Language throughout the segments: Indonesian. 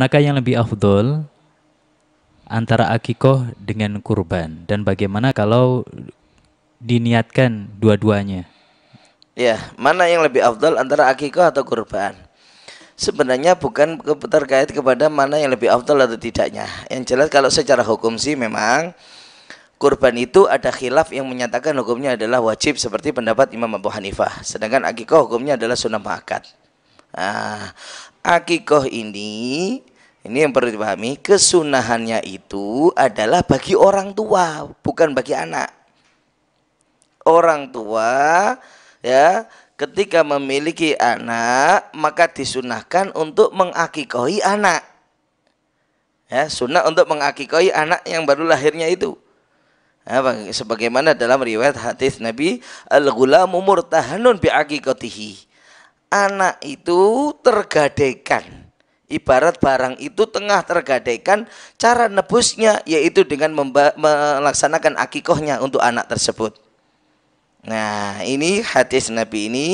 Manakah yang lebih afdol antara akikoh dengan kurban dan bagaimana kalau diniatkan dua-duanya? Ya, mana yang lebih afdol antara akikoh atau kurban? Sebenarnya bukan terkait kepada mana yang lebih afdol atau tidaknya. Yang jelas kalau secara hukum sih memang kurban itu ada khilaf yang menyatakan hukumnya adalah wajib seperti pendapat Imam Abu Hanifah. Sedangkan akikoh hukumnya adalah sunnah ma'akad. Nah, akikoh ini ini yang perlu dipahami, kesunahannya itu adalah bagi orang tua, bukan bagi anak. Orang tua ya ketika memiliki anak maka disunahkan untuk mengakikahi anak. Ya, sunnah untuk mengakikahi anak yang baru lahirnya itu. Ya, sebagaimana dalam riwayat hadis Nabi al-ghulamu murtahanun bi'akikotihi. Anak itu tergadekan. Ibarat barang itu tengah tergadaikan, cara nebusnya yaitu dengan melaksanakan akikohnya untuk anak tersebut. Nah, ini hadis Nabi ini,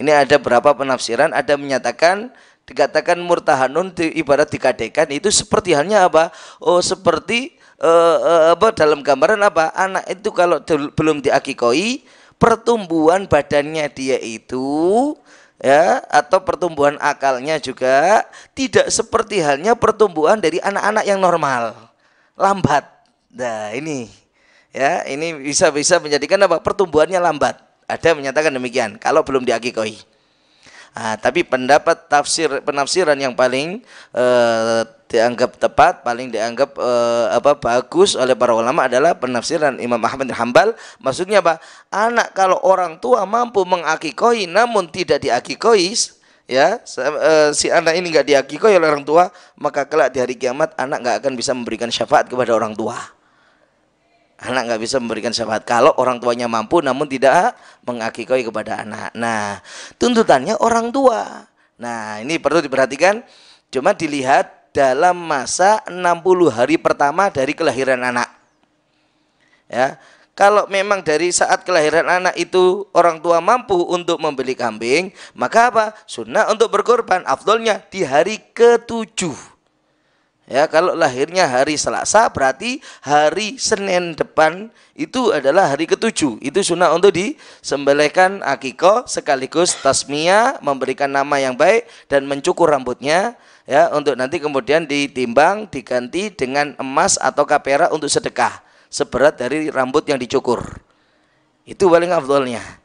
ini ada berapa penafsiran, ada menyatakan dikatakan murtahanun di, ibarat dikadekan itu seperti halnya apa? Oh, seperti uh, uh, apa dalam gambaran apa? Anak itu kalau belum diakikoi, pertumbuhan badannya dia itu ya atau pertumbuhan akalnya juga tidak seperti halnya pertumbuhan dari anak-anak yang normal lambat nah ini ya ini bisa bisa menjadikan apa pertumbuhannya lambat ada yang menyatakan demikian kalau belum diakikoi nah, tapi pendapat tafsir penafsiran yang paling eh, dianggap tepat, paling dianggap uh, apa bagus oleh para ulama adalah penafsiran Imam Ahmad bin Hambal. Maksudnya apa? Anak kalau orang tua mampu mengakikoi namun tidak diakikoi, ya eh, si anak ini nggak diakikoi oleh orang tua, maka kelak di hari kiamat anak nggak akan bisa memberikan syafaat kepada orang tua. Anak nggak bisa memberikan syafaat kalau orang tuanya mampu namun tidak mengakikoi kepada anak. Nah, tuntutannya orang tua. Nah, ini perlu diperhatikan. Cuma dilihat dalam masa 60 hari pertama dari kelahiran anak. Ya, kalau memang dari saat kelahiran anak itu orang tua mampu untuk membeli kambing, maka apa? Sunnah untuk berkorban. Afdolnya di hari ketujuh. Ya, kalau lahirnya hari Selasa berarti hari Senin depan itu adalah hari ketujuh. Itu sunnah untuk disembelihkan Akiko sekaligus Tasmia memberikan nama yang baik dan mencukur rambutnya ya untuk nanti kemudian ditimbang diganti dengan emas atau kapera untuk sedekah seberat dari rambut yang dicukur. Itu paling afdolnya.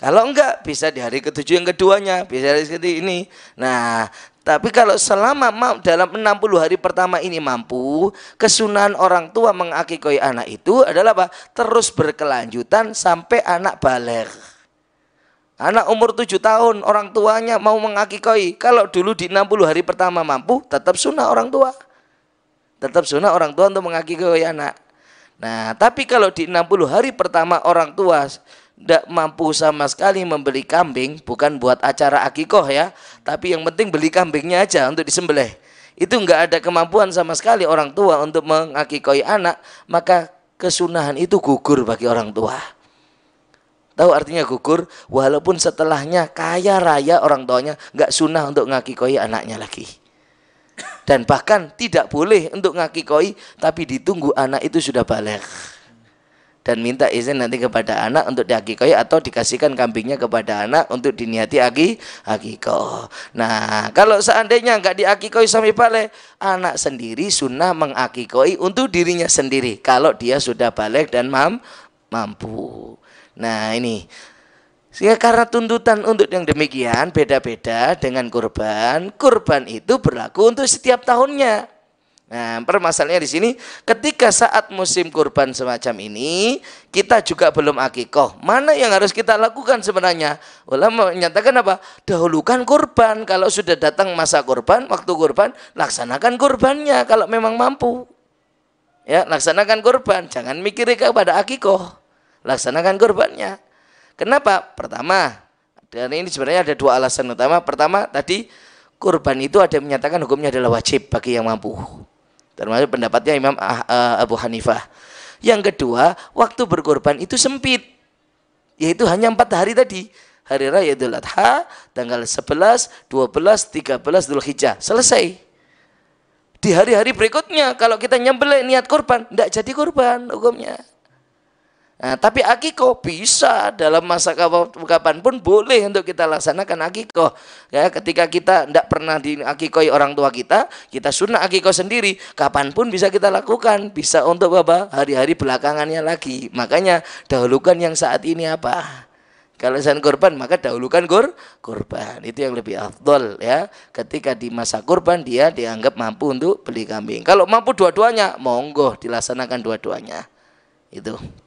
Kalau enggak bisa di hari ketujuh yang keduanya, bisa di hari ini. Nah, tapi kalau selama dalam 60 hari pertama ini mampu, kesunahan orang tua mengakikoi anak itu adalah apa? Terus berkelanjutan sampai anak balik. Anak umur 7 tahun, orang tuanya mau mengakikoi. Kalau dulu di 60 hari pertama mampu, tetap sunnah orang tua. Tetap sunnah orang tua untuk mengakikoi anak. Nah, tapi kalau di 60 hari pertama orang tua tidak mampu sama sekali membeli kambing, bukan buat acara akikoh ya, tapi yang penting beli kambingnya aja untuk disembelih. Itu nggak ada kemampuan sama sekali orang tua untuk mengakikoi anak, maka kesunahan itu gugur bagi orang tua. Tahu artinya gugur? Walaupun setelahnya kaya raya orang tuanya nggak sunah untuk mengakikoi anaknya lagi. Dan bahkan tidak boleh untuk ngakikoi, tapi ditunggu anak itu sudah balik dan minta izin nanti kepada anak untuk diakikoi atau dikasihkan kambingnya kepada anak untuk diniati aki akiko. Nah, kalau seandainya nggak diakikoi sampai balik, anak sendiri sunnah mengakikoi untuk dirinya sendiri kalau dia sudah balik dan mam mampu. Nah, ini sehingga ya, karena tuntutan untuk yang demikian beda-beda dengan kurban, kurban itu berlaku untuk setiap tahunnya. Nah, permasalahannya di sini ketika saat musim kurban semacam ini kita juga belum akikoh. Mana yang harus kita lakukan sebenarnya? Ulama menyatakan apa? Dahulukan kurban. Kalau sudah datang masa kurban, waktu kurban, laksanakan kurbannya kalau memang mampu. Ya, laksanakan kurban. Jangan mikir kepada akikoh. Laksanakan kurbannya. Kenapa? Pertama, dan ini sebenarnya ada dua alasan utama. Pertama, tadi kurban itu ada yang menyatakan hukumnya adalah wajib bagi yang mampu termasuk pendapatnya Imam ah, eh, Abu Hanifah. Yang kedua, waktu berkorban itu sempit, yaitu hanya empat hari tadi. Hari Raya Idul Adha, tanggal 11, 12, 13 Dhul Hijjah. Selesai. Di hari-hari berikutnya, kalau kita nyembelih niat korban, tidak jadi korban hukumnya. Nah, tapi akikoh bisa dalam masa kapan pun boleh untuk kita laksanakan akikoh. Ya, ketika kita tidak pernah diakikoi orang tua kita, kita sunnah akikoh sendiri. kapan pun bisa kita lakukan, bisa untuk apa? Hari-hari belakangannya lagi. Makanya dahulukan yang saat ini apa? Kalau san korban maka dahulukan kur korban itu yang lebih afdol ya. Ketika di masa korban dia dianggap mampu untuk beli kambing. Kalau mampu dua-duanya, monggo dilaksanakan dua-duanya. Itu.